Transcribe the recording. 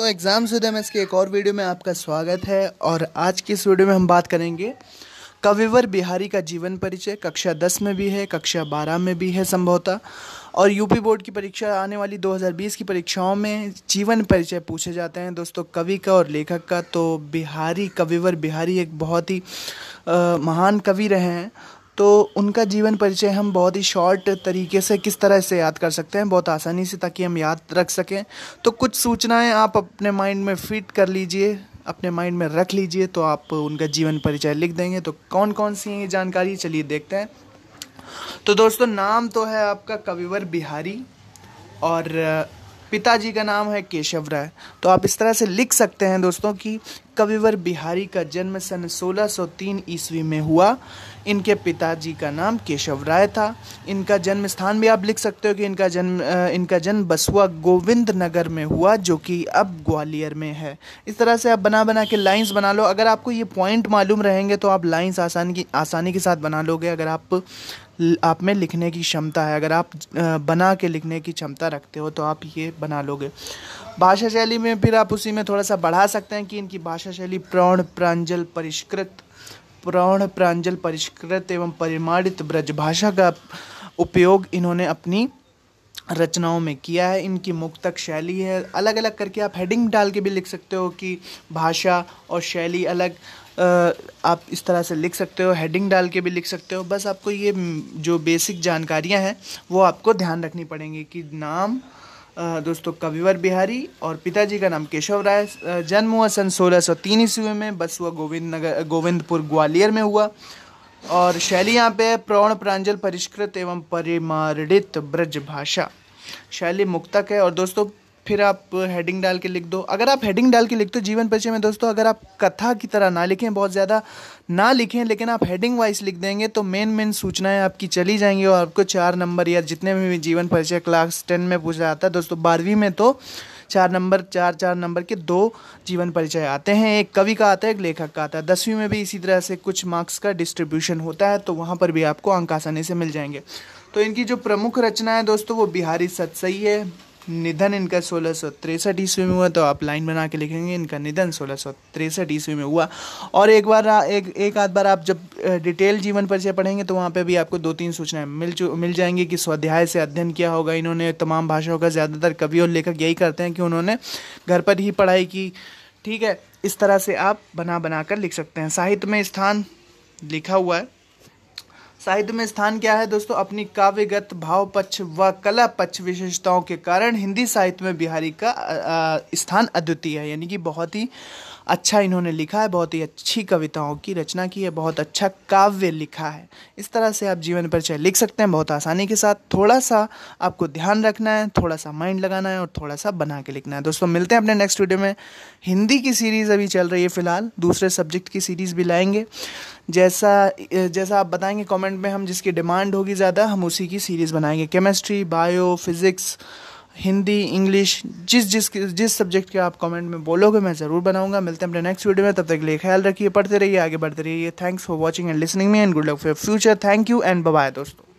तो एग्ज़ाम से एम इसके एक और वीडियो में आपका स्वागत है और आज की इस वीडियो में हम बात करेंगे कविवर बिहारी का जीवन परिचय कक्षा दस में भी है कक्षा बारह में भी है संभवतः और यूपी बोर्ड की परीक्षा आने वाली 2020 की परीक्षाओं में जीवन परिचय पूछे जाते हैं दोस्तों कवि का और लेखक का तो बिहारी कविवर बिहारी एक बहुत ही आ, महान कवि रहे हैं तो उनका जीवन परिचय हम बहुत ही शॉर्ट तरीके से किस तरह से याद कर सकते हैं बहुत आसानी से ताकि हम याद रख सकें तो कुछ सूचनाएं आप अपने माइंड में फिट कर लीजिए अपने माइंड में रख लीजिए तो आप उनका जीवन परिचय लिख देंगे तो कौन कौन सी हैं ये जानकारी चलिए देखते हैं तो दोस्तों नाम तो है आपका कविवर बिहारी और पिताजी का नाम है केशव राय तो आप इस तरह से लिख सकते हैं दोस्तों कि कविवर बिहारी का जन्म सन 1603 ईस्वी में हुआ इनके पिताजी का नाम केशव राय था इनका जन्म स्थान भी आप लिख सकते हो कि इनका जन्म इनका जन्म बसुआ गोविंद नगर में हुआ जो कि अब ग्वालियर में है इस तरह से आप बना बना के लाइंस बना लो अगर आपको ये पॉइंट मालूम रहेंगे तो आप लाइंस आसानी की आसानी के साथ बना लोगे अगर आप आप में लिखने की क्षमता है अगर आप बना के लिखने की क्षमता रखते हो तो आप ये बना लोगे भाषा शैली में फिर आप उसी में थोड़ा सा बढ़ा सकते हैं कि इनकी भाषा शैली प्रौण प्रांजल परिष्कृत प्रौण प्रांजल परिष्कृत एवं परिमाणित ब्रजभाषा का उपयोग इन्होंने अपनी रचनाओं में किया है इनकी मुक्तक शैली है अलग अलग करके आप हेडिंग डाल के भी लिख सकते हो कि भाषा और शैली अलग आप इस तरह से लिख सकते हो हेडिंग डाल के भी लिख सकते हो बस आपको ये जो बेसिक जानकारियां हैं वो आपको ध्यान रखनी पड़ेंगी कि नाम दोस्तों कविवर बिहारी और पिताजी का नाम केशव राय जन्म हुआ सन सोलह सौ तीन ईस्वी में बस हुआ गोविंद नगर गोविंदपुर ग्वालियर में हुआ और शैली यहाँ पे है प्रौण प्रांजल परिष्कृत एवं परिमार्डित ब्रज भाषा शैली मुक्तक है और दोस्तों फिर आप हेडिंग डाल के लिख दो अगर आप हेडिंग डाल के लिखते हो जीवन परिचय में दोस्तों अगर आप कथा की तरह ना लिखें बहुत ज़्यादा ना लिखें लेकिन आप हेडिंग वाइज लिख देंगे तो मेन मेन सूचनाएं आपकी चली जाएंगी और आपको चार नंबर या जितने भी जीवन परिचय क्लास टेन में पूछा जाता है दोस्तों बारहवीं में तो चार नंबर चार चार नंबर के दो जीवन परिचय आते हैं एक कवि का आता है एक लेखक का आता है दसवीं में भी इसी तरह से कुछ मार्क्स का डिस्ट्रीब्यूशन होता है तो वहाँ पर भी आपको अंक आसानी से मिल जाएंगे तो इनकी जो प्रमुख रचना है दोस्तों वो बिहारी सतसई है निधन इनका सोलह सौ तिरसठ ईस्वी में हुआ तो आप लाइन बना के लिखेंगे इनका निधन सोलह सौ तिरसठ ईस्वी में हुआ और एक बार एक एक आध बार आप जब डिटेल जीवन परिचय पढ़ेंगे तो वहाँ पे भी आपको दो तीन सूचनाएं मिल मिल जाएंगी कि स्वाध्याय से अध्ययन किया होगा इन्होंने तमाम भाषाओं का ज़्यादातर कवि और लेखक यही करते हैं कि उन्होंने घर पर ही पढ़ाई की ठीक है इस तरह से आप बना बना कर लिख सकते हैं साहित्य में स्थान लिखा हुआ है साहित्य में स्थान क्या है दोस्तों अपनी काव्यगत भाव पक्ष व कला पक्ष विशेषताओं के कारण हिंदी साहित्य में बिहारी का स्थान अद्वितीय है यानी कि बहुत ही अच्छा इन्होंने लिखा है बहुत ही अच्छी कविताओं की रचना की है बहुत अच्छा काव्य लिखा है इस तरह से आप जीवन परिचय लिख सकते हैं बहुत आसानी के साथ थोड़ा सा आपको ध्यान रखना है थोड़ा सा माइंड लगाना है और थोड़ा सा बना के लिखना है दोस्तों मिलते हैं अपने नेक्स्ट वीडियो में हिंदी की सीरीज़ अभी चल रही है फिलहाल दूसरे सब्जेक्ट की सीरीज़ भी लाएंगे जैसा जैसा आप बताएंगे कमेंट में हम जिसकी डिमांड होगी ज़्यादा हम उसी की सीरीज़ बनाएंगे chemistry bio physics Hindi English जिस जिस जिस सब्जेक्ट के आप कमेंट में बोलोगे मैं ज़रूर बनाऊंगा मिलते हैं अपने नेक्स्ट वीडियो में तब तक लिए ख्याल रखिए पढ़ते रहिए आगे बढ़ते रहिए thanks for watching and listening में and good luck for future thank you and bye दोस्तों